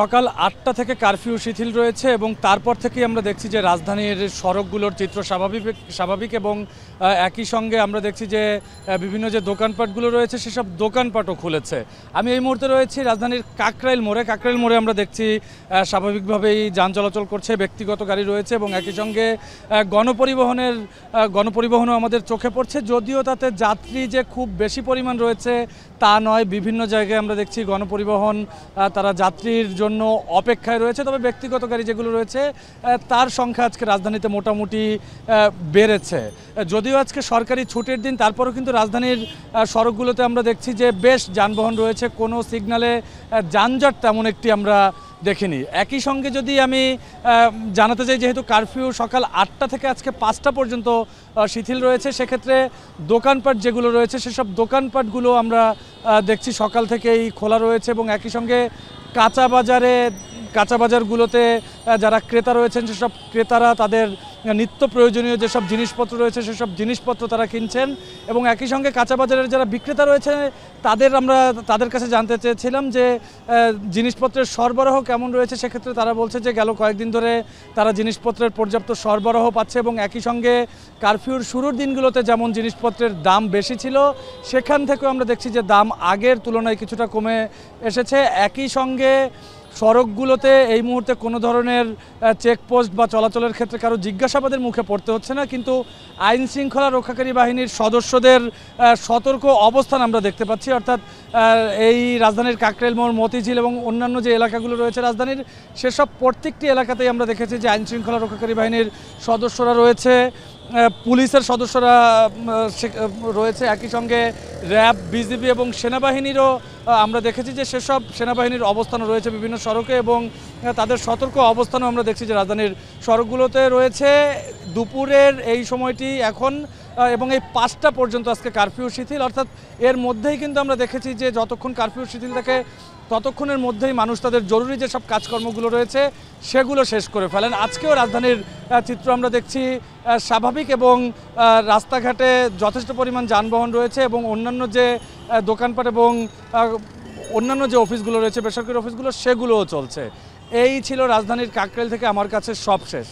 সকাল আটটা থেকে কারফিউ শিথিল রয়েছে এবং তারপর থেকেই আমরা দেখছি যে রাজধানীর সড়কগুলোর চিত্র স্বাভাবিক স্বাভাবিক এবং একই সঙ্গে আমরা দেখছি যে বিভিন্ন যে দোকানপাটগুলো রয়েছে সেসব দোকানপাটও খুলেছে আমি এই মুহূর্তে রয়েছি রাজধানীর কাকরাইল মোড়ে কাকরাইল মোড়ে আমরা দেখছি স্বাভাবিকভাবেই যান চলাচল করছে ব্যক্তিগত গাড়ি রয়েছে এবং একই সঙ্গে গণপরিবহনের গণপরিবহনও আমাদের চোখে পড়ছে যদিও তাতে যাত্রী যে খুব বেশি পরিমাণ রয়েছে তা নয় বিভিন্ন জায়গায় আমরা দেখছি গণপরিবহন তারা যাত্রীর জন্য জন্য অপেক্ষায় রয়েছে তবে ব্যক্তিগত গাড়ি যেগুলো রয়েছে তার সংখ্যা আজকে রাজধানীতে মোটামুটি বেড়েছে যদিও আজকে সরকারি ছুটির দিন তারপরেও কিন্তু রাজধানীর সড়কগুলোতে আমরা দেখছি যে বেশ যানবাহন রয়েছে কোনো সিগনালে যানজট তেমন একটি আমরা দেখিনি একই সঙ্গে যদি আমি জানাতে চাই যেহেতু কারফিউ সকাল আটটা থেকে আজকে পাঁচটা পর্যন্ত শিথিল রয়েছে সেক্ষেত্রে দোকানপাট যেগুলো রয়েছে সেসব দোকানপাটগুলো আমরা দেখছি সকাল থেকেই খোলা রয়েছে এবং একই সঙ্গে কাঁচা কাঁচা বাজারগুলোতে যারা ক্রেতা রয়েছেন সেসব ক্রেতারা তাদের নিত্য প্রয়োজনীয় যেসব জিনিসপত্র রয়েছে সেসব জিনিসপত্র তারা কিনছেন এবং একই সঙ্গে কাঁচা বাজারের যারা বিক্রেতা রয়েছে তাদের আমরা তাদের কাছে জানতে চেয়েছিলাম যে জিনিসপত্রের সরবরাহ কেমন রয়েছে সেক্ষেত্রে তারা বলছে যে গেল কয়েকদিন ধরে তারা জিনিসপত্রের পর্যাপ্ত সরবরাহ পাচ্ছে এবং একই সঙ্গে কারফিউর শুরুর দিনগুলোতে যেমন জিনিসপত্রের দাম বেশি ছিল সেখান থেকেও আমরা দেখছি যে দাম আগের তুলনায় কিছুটা কমে এসেছে একই সঙ্গে সড়কগুলোতে এই মুহূর্তে কোনো ধরনের চেকপোস্ট বা চলাচলের ক্ষেত্রে কারো জিজ্ঞাসাবাদের মুখে পড়তে হচ্ছে না কিন্তু আইন শৃঙ্খলা রক্ষাকারী বাহিনীর সদস্যদের সতর্ক অবস্থান আমরা দেখতে পাচ্ছি অর্থাৎ এই রাজধানীর কাকরেল মোড় মতিঝিল এবং অন্যান্য যে এলাকাগুলো রয়েছে রাজধানীর সেসব প্রত্যেকটি এলাকাতেই আমরা দেখেছি যে আইন শৃঙ্খলা রক্ষাকারী বাহিনীর সদস্যরা রয়েছে পুলিশের সদস্যরা রয়েছে একই সঙ্গে র্যাব বিজিবি এবং সেনাবাহিনীরও আমরা দেখেছি যে সেসব সেনাবাহিনীর অবস্থান রয়েছে বিভিন্ন সড়কে এবং তাদের সতর্ক অবস্থানও আমরা দেখছি যে রাজধানীর সড়কগুলোতে রয়েছে দুপুরের এই সময়টি এখন এবং এই পাঁচটা পর্যন্ত আজকে কারফিউ শিথিল অর্থাৎ এর মধ্যেই কিন্তু আমরা দেখেছি যে যতক্ষণ কারফিউ শিথিল থাকে ততক্ষণের মধ্যেই মানুষ তাদের জরুরি যেসব কাজকর্মগুলো রয়েছে সেগুলো শেষ করে ফেলেন আজকেও রাজধানীর চিত্র আমরা দেখছি স্বাভাবিক এবং রাস্তাঘাটে যথেষ্ট পরিমাণ যানবাহন রয়েছে এবং অন্যান্য যে দোকানপাট এবং অন্যান্য যে অফিসগুলো রয়েছে বেসরকারি অফিসগুলো সেগুলোও চলছে এই ছিল রাজধানীর কাকরেল থেকে আমার কাছে সব শেষ